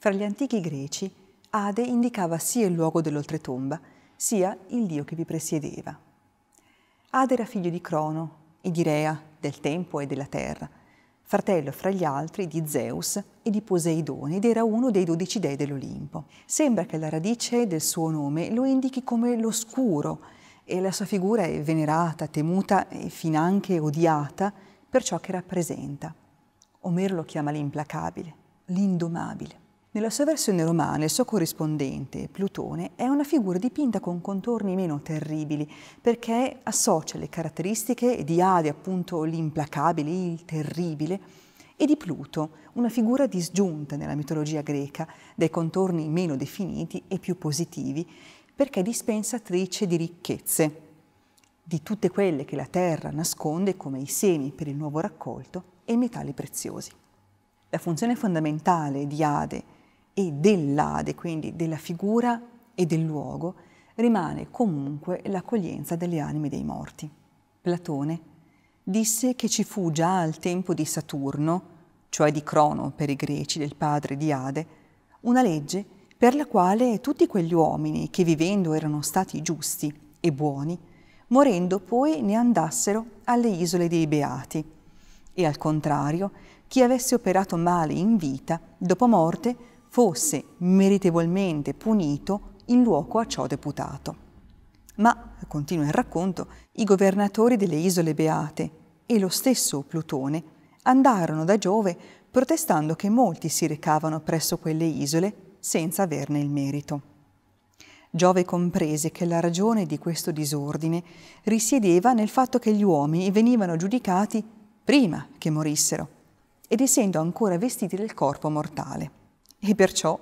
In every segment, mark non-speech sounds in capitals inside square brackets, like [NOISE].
Fra gli antichi greci, Ade indicava sia il luogo dell'oltretomba, sia il dio che vi presiedeva. Ade era figlio di Crono e di Rea, del tempo e della terra, fratello fra gli altri di Zeus e di Poseidone ed era uno dei dodici dei dell'Olimpo. Sembra che la radice del suo nome lo indichi come l'oscuro e la sua figura è venerata, temuta e finanche odiata per ciò che rappresenta. Omero lo chiama l'implacabile, l'indomabile. Nella sua versione romana il suo corrispondente, Plutone, è una figura dipinta con contorni meno terribili perché associa le caratteristiche di Ade, appunto l'implacabile, il terribile, e di Pluto, una figura disgiunta nella mitologia greca, dai contorni meno definiti e più positivi, perché è dispensatrice di ricchezze, di tutte quelle che la terra nasconde come i semi per il nuovo raccolto e i metalli preziosi. La funzione fondamentale di Ade e dell'Ade, quindi della figura e del luogo, rimane comunque l'accoglienza delle anime dei morti. Platone disse che ci fu già al tempo di Saturno, cioè di Crono per i greci, del padre di Ade, una legge per la quale tutti quegli uomini che vivendo erano stati giusti e buoni, morendo poi ne andassero alle isole dei Beati, e al contrario, chi avesse operato male in vita, dopo morte, fosse meritevolmente punito in luogo a ciò deputato. Ma, continua il racconto, i governatori delle isole Beate e lo stesso Plutone andarono da Giove protestando che molti si recavano presso quelle isole senza averne il merito. Giove comprese che la ragione di questo disordine risiedeva nel fatto che gli uomini venivano giudicati prima che morissero, ed essendo ancora vestiti del corpo mortale. E perciò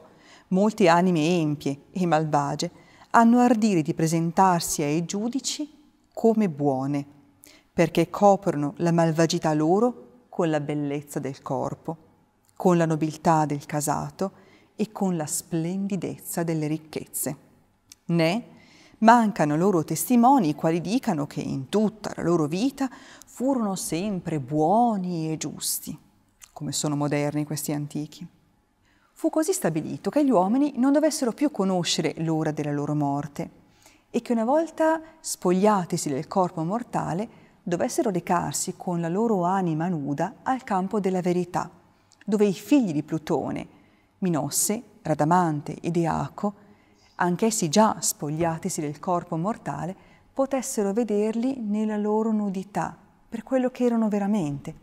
molte anime empie e malvagie hanno ardire di presentarsi ai giudici come buone, perché coprono la malvagità loro con la bellezza del corpo, con la nobiltà del casato e con la splendidezza delle ricchezze. Né mancano loro testimoni i quali dicano che in tutta la loro vita furono sempre buoni e giusti, come sono moderni questi antichi. Fu così stabilito che gli uomini non dovessero più conoscere l'ora della loro morte e che una volta spogliatisi del corpo mortale dovessero recarsi con la loro anima nuda al campo della verità, dove i figli di Plutone, Minosse, Radamante ed Eaco, anch'essi già spogliatisi del corpo mortale, potessero vederli nella loro nudità, per quello che erano veramente,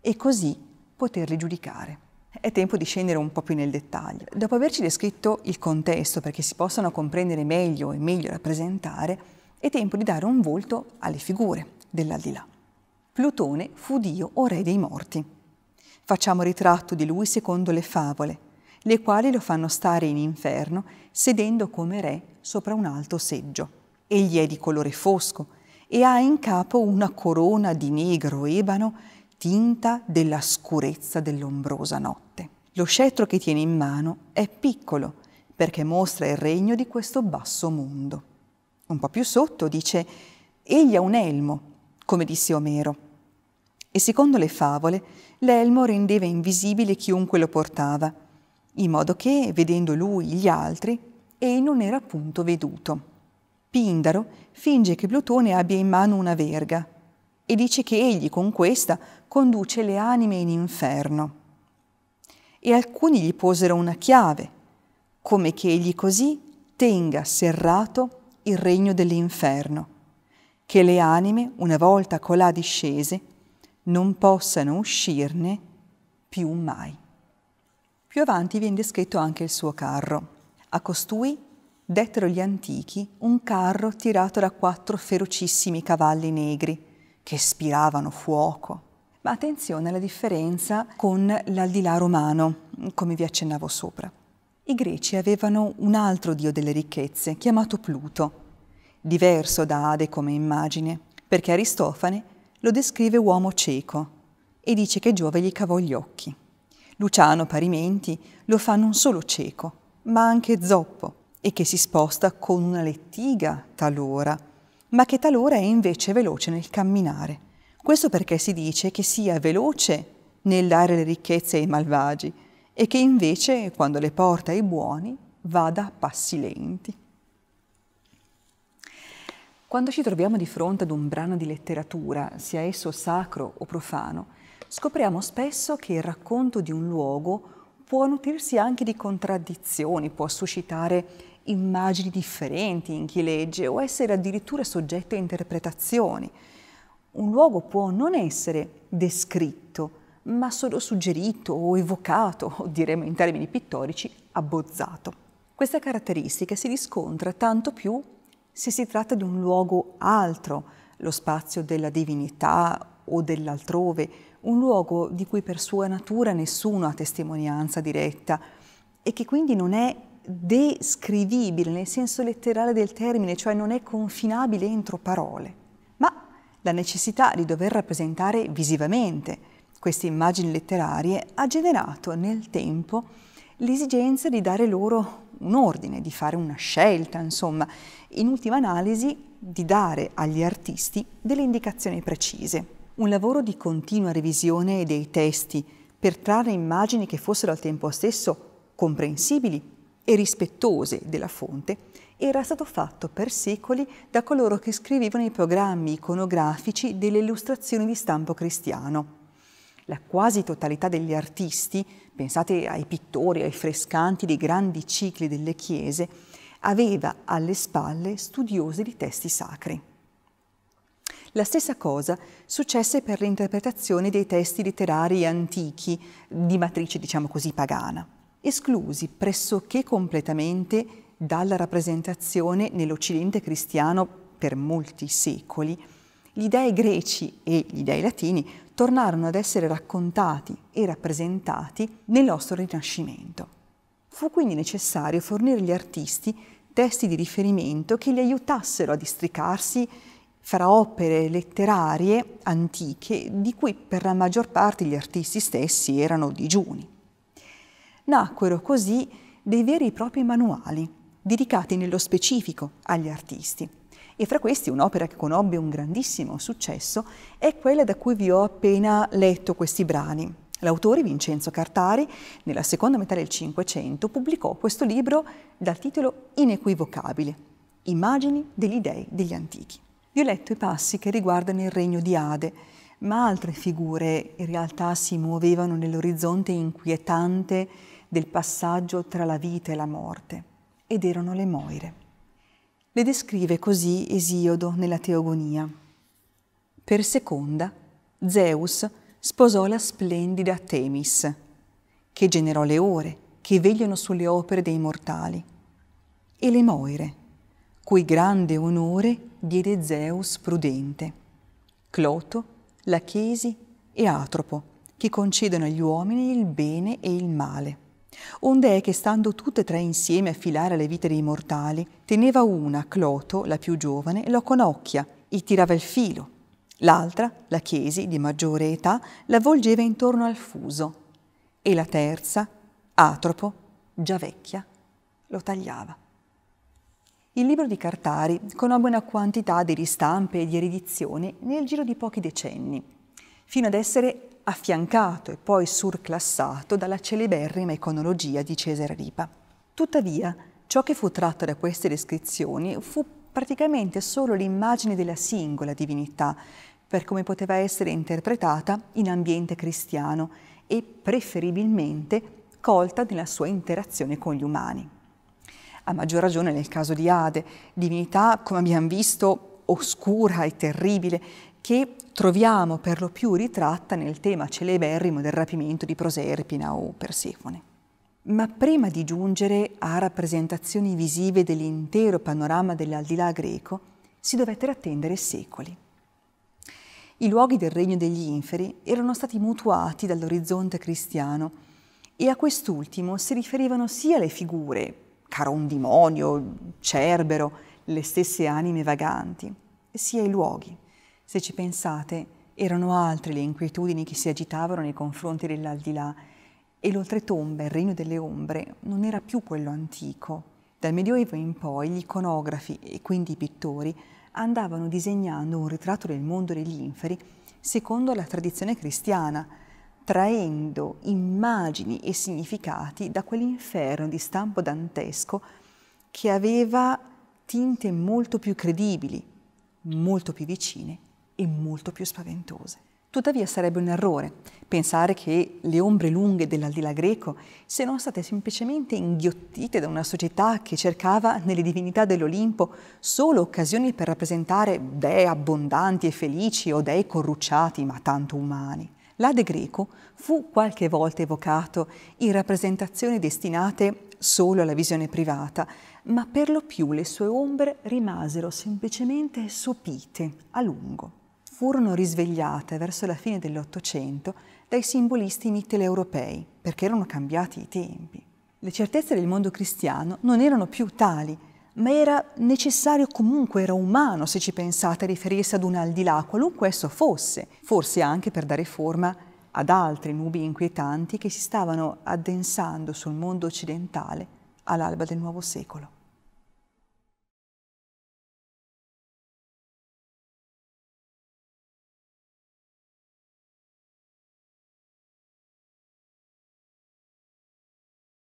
e così poterli giudicare è tempo di scendere un po' più nel dettaglio. Dopo averci descritto il contesto perché si possano comprendere meglio e meglio rappresentare, è tempo di dare un volto alle figure dell'aldilà. Plutone fu dio o re dei morti. Facciamo ritratto di lui secondo le favole, le quali lo fanno stare in inferno sedendo come re sopra un alto seggio. Egli è di colore fosco e ha in capo una corona di negro ebano tinta della scurezza dell'ombrosa notte. Lo scettro che tiene in mano è piccolo perché mostra il regno di questo basso mondo. Un po' più sotto dice, egli ha un elmo, come disse Omero, e secondo le favole l'elmo rendeva invisibile chiunque lo portava, in modo che, vedendo lui gli altri, ei non era appunto veduto. Pindaro finge che Plutone abbia in mano una verga, e dice che egli con questa conduce le anime in inferno. E alcuni gli posero una chiave, come che egli così tenga serrato il regno dell'inferno, che le anime, una volta colà discese, non possano uscirne più mai. Più avanti viene descritto anche il suo carro. A costui dettero gli antichi un carro tirato da quattro ferocissimi cavalli negri, che spiravano fuoco. Ma attenzione alla differenza con l'aldilà romano, come vi accennavo sopra. I greci avevano un altro dio delle ricchezze, chiamato Pluto, diverso da Ade come immagine, perché Aristofane lo descrive uomo cieco e dice che Giove gli cavò gli occhi. Luciano, parimenti, lo fa non solo cieco, ma anche zoppo e che si sposta con una lettiga talora ma che talora è invece veloce nel camminare. Questo perché si dice che sia veloce nel dare le ricchezze ai malvagi e che invece, quando le porta ai buoni, vada a passi lenti. Quando ci troviamo di fronte ad un brano di letteratura, sia esso sacro o profano, scopriamo spesso che il racconto di un luogo può nutrirsi anche di contraddizioni, può suscitare immagini differenti in chi legge o essere addirittura soggetto a interpretazioni. Un luogo può non essere descritto, ma solo suggerito o evocato, o [LAUGHS] diremmo in termini pittorici, abbozzato. Questa caratteristica si riscontra tanto più se si tratta di un luogo altro, lo spazio della divinità o dell'altrove, un luogo di cui per sua natura nessuno ha testimonianza diretta e che quindi non è descrivibile nel senso letterale del termine, cioè non è confinabile entro parole, ma la necessità di dover rappresentare visivamente queste immagini letterarie ha generato nel tempo l'esigenza di dare loro un ordine, di fare una scelta, insomma, in ultima analisi di dare agli artisti delle indicazioni precise. Un lavoro di continua revisione dei testi per trarre immagini che fossero al tempo stesso comprensibili e rispettose della fonte, era stato fatto per secoli da coloro che scrivevano i programmi iconografici delle illustrazioni di stampo cristiano. La quasi totalità degli artisti, pensate ai pittori, ai frescanti dei grandi cicli delle chiese, aveva alle spalle studiosi di testi sacri. La stessa cosa successe per l'interpretazione dei testi letterari antichi di matrice, diciamo così, pagana esclusi pressoché completamente dalla rappresentazione nell'Occidente cristiano per molti secoli, gli dei greci e gli dei latini tornarono ad essere raccontati e rappresentati nel nostro Rinascimento. Fu quindi necessario fornire agli artisti testi di riferimento che li aiutassero a districarsi fra opere letterarie antiche di cui per la maggior parte gli artisti stessi erano digiuni nacquero così dei veri e propri manuali, dedicati nello specifico agli artisti. E fra questi un'opera che conobbe un grandissimo successo è quella da cui vi ho appena letto questi brani. L'autore Vincenzo Cartari, nella seconda metà del Cinquecento, pubblicò questo libro dal titolo inequivocabile, Immagini degli dei degli antichi. Vi ho letto i passi che riguardano il regno di Ade, ma altre figure in realtà si muovevano nell'orizzonte inquietante del passaggio tra la vita e la morte, ed erano le Moire. Le descrive così Esiodo nella Teogonia. Per seconda, Zeus sposò la splendida Temis, che generò le ore che vegliano sulle opere dei mortali, e le Moire, cui grande onore diede Zeus prudente, Cloto, Lachesi e Atropo, che concedono agli uomini il bene e il male. Onde è che stando tutte e tre insieme a filare le vite dei mortali, teneva una, Cloto, la più giovane, la conocchia, e tirava il filo. L'altra, la Chiesi, di maggiore età, la volgeva intorno al fuso. E la terza, Atropo, già vecchia, lo tagliava. Il libro di Cartari conobbe una quantità di ristampe e di eredizioni nel giro di pochi decenni, fino ad essere affiancato e poi surclassato dalla celeberrima iconologia di Cesare Ripa. Tuttavia, ciò che fu tratto da queste descrizioni fu praticamente solo l'immagine della singola divinità, per come poteva essere interpretata in ambiente cristiano e preferibilmente colta nella sua interazione con gli umani. A maggior ragione nel caso di Ade, divinità, come abbiamo visto, oscura e terribile, che troviamo per lo più ritratta nel tema celeberrimo del rapimento di Proserpina o Persefone. Ma prima di giungere a rappresentazioni visive dell'intero panorama dell'aldilà greco, si dovettero attendere secoli. I luoghi del regno degli inferi erano stati mutuati dall'orizzonte cristiano e a quest'ultimo si riferivano sia le figure, Carondimonio, Cerbero, le stesse anime vaganti, sia i luoghi. Se ci pensate, erano altre le inquietudini che si agitavano nei confronti dell'aldilà e l'oltretomba, il regno delle ombre, non era più quello antico. Dal Medioevo in poi gli iconografi e quindi i pittori andavano disegnando un ritratto del mondo degli inferi secondo la tradizione cristiana, traendo immagini e significati da quell'inferno di stampo dantesco che aveva tinte molto più credibili, molto più vicine e molto più spaventose. Tuttavia sarebbe un errore pensare che le ombre lunghe dell'aldilà greco siano state semplicemente inghiottite da una società che cercava nelle divinità dell'Olimpo solo occasioni per rappresentare dei abbondanti e felici o dei corrucciati ma tanto umani. L'ade greco fu qualche volta evocato in rappresentazioni destinate solo alla visione privata, ma per lo più le sue ombre rimasero semplicemente sopite a lungo furono risvegliate verso la fine dell'Ottocento dai simbolisti mitteleuropei, perché erano cambiati i tempi. Le certezze del mondo cristiano non erano più tali, ma era necessario comunque, era umano, se ci pensate, riferirsi ad un al aldilà, qualunque esso fosse, forse anche per dare forma ad altre nubi inquietanti che si stavano addensando sul mondo occidentale all'alba del nuovo secolo.